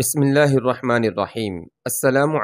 बसमिलीम अल्लाम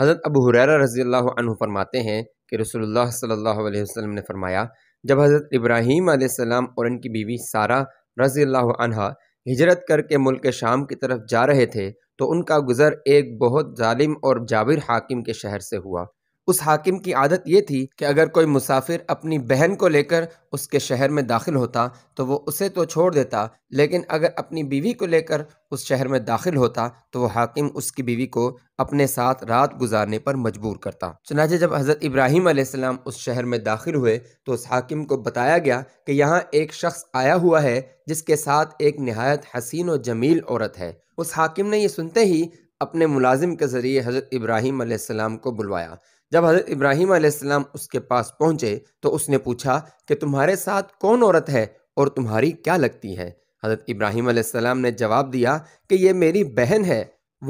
हज़रत अबू हुररा रज़ी अल्लाह फरमाते हैं कि रसोल्ला सल्लल्लाहु ने फरमाया जब हज़रत इब्राहीम आसमाम और उनकी बीवी सारा रज़ी अल्लाह हिजरत करके मुल्क शाम की तरफ जा रहे थे तो उनका गुज़र एक बहुत ालिम और जाबिर हाकिम के शहर से हुआ उस हाकिम की आदत ये थी कि अगर कोई मुसाफिर अपनी बहन को लेकर उसके शहर में दाखिल होता तो वो उसे तो छोड़ देता लेकिन अगर अपनी बीवी को लेकर उस शहर में दाखिल होता तो वो हाकिम उसकी बीवी को अपने साथ रात गुजारने पर मजबूर करता चनाचे जब हज़रत इब्राहिम आसमाम उस शहर में दाखिल हुए तो उस हाकिम को बताया गया कि यहाँ एक शख्स आया हुआ है जिसके साथ एक नहायत हसीन और जमील औरत है उस हाकिम ने यह सुनते ही अपने मुलाजिम के ज़रिए हज़रत इब्राहिम आसमाम को बुलवाया जब हज़रत इब्राहिम आसमाम उसके पास पहुँचे तो उसने पूछा कि तुम्हारे साथ कौन औरत है और तुम्हारी क्या लगती है हज़रत इब्राहिम आसमाम ने जवाब दिया कि ये मेरी बहन है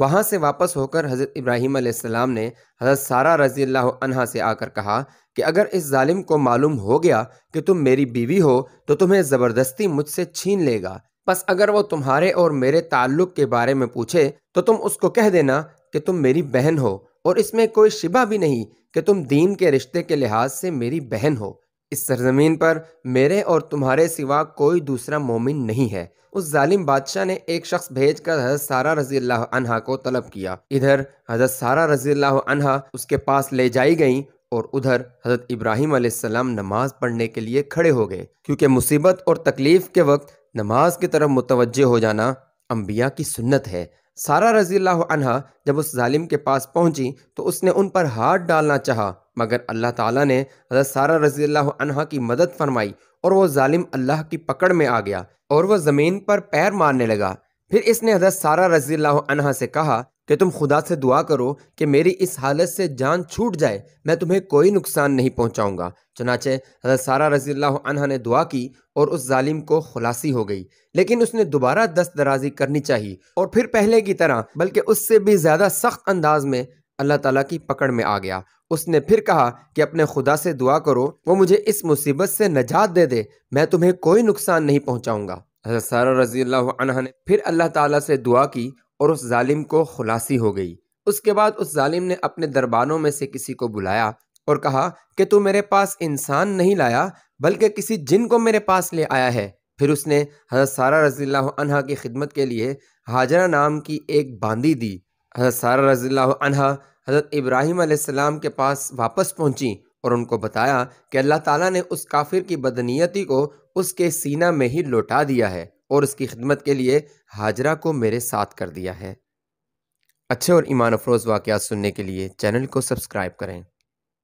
वहाँ से वापस होकर हज़रत इब्राहिम आसमाम ने हज़रत सारा रजी अल्लाह से आकर कहा कि अगर इस जालिम को मालूम हो गया कि तुम मेरी बीवी हो तो तुम्हें ज़बरदस्ती मुझसे छीन लेगा बस अगर वो तुम्हारे और मेरे ताल्लुक़ के बारे में पूछे तो तुम उसको कह देना कि तुम मेरी बहन हो और इसमें कोई शिबा भी नहीं कि तुम दीन के रिश्ते के लिहाज से मेरी बहन हो इस सरजमीन पर मेरे और तुम्हारे सिवा कोई दूसरा मोमिन नहीं है उस जालिम बादशाह ने एक शख्स भेज कर हजरत सारा रजी अल्लाह अनहा को तलब किया इधर हजरत सारा रजी अल्लाह अनहा उसके पास ले जाई गई और उधर हजरत इब्राहिम आसमाम नमाज पढ़ने के लिए खड़े हो गए क्योंकि मुसीबत और तकलीफ के वक्त नमाज की तरफ मुतवजे हो जाना अम्बिया की सुन्नत है सारा रजी अनहा जब उस जालिम के पास पहुंची तो उसने उन पर हाथ डालना चाहा मगर अल्लाह ताला ने हज़रत सारा रजी अनहा की मदद फरमाई और वो जालिम अल्लाह की पकड़ में आ गया और वह ज़मीन पर पैर मारने लगा फिर इसने हज़रत सारा रजी अनहा से कहा कि तुम खुदा से दुआ करो कि मेरी इस हालत से जान छूट जाए मैं तुम्हें कोई नुकसान नहीं पहुंचाऊंगा चनाचे हजरत सारा रजी अनहा ने दुआ की और उस जालिम को खुलासी हो गई लेकिन उसने दोबारा दस्त दराजी करनी चाहिए और फिर पहले की तरह बल्कि उससे भी ज़्यादा सख्त अंदाज में अल्लाह तला की पकड़ में आ गया उसने फिर कहा कि अपने खुदा से दुआ करो वो मुझे इस मुसीबत से नजात दे दे मैं तुम्हें कोई नुकसान नहीं पहुंचाऊंगा हजरत सारा रजी अल्लाह ने फिर अल्लाह ताला से दुआ की और उस जालिम को खुलासी हो गई उसके बाद उस जालिम ने अपने दरबानों में से किसी को बुलाया और कहा कि तू मेरे पास इंसान नहीं लाया बल्कि किसी जिन को मेरे पास ले आया है फिर उसने हजरत सारा रज़ी अनहा की खिदमत के लिए हाजरा नाम की एक बांदी दी हजरत सारा रज़ी अनहा हजरत इब्राहिम आसमाम के पास वापस पहुंची और उनको बताया कि अल्लाह ताला ने उस काफिर की बदनीयती को उसके सीना में ही लौटा दिया है और उसकी खिदमत के लिए हाजरा को मेरे साथ कर दिया है अच्छे और ईमान अफरोज़ वाक़ सुनने के लिए चैनल को सब्सक्राइब करें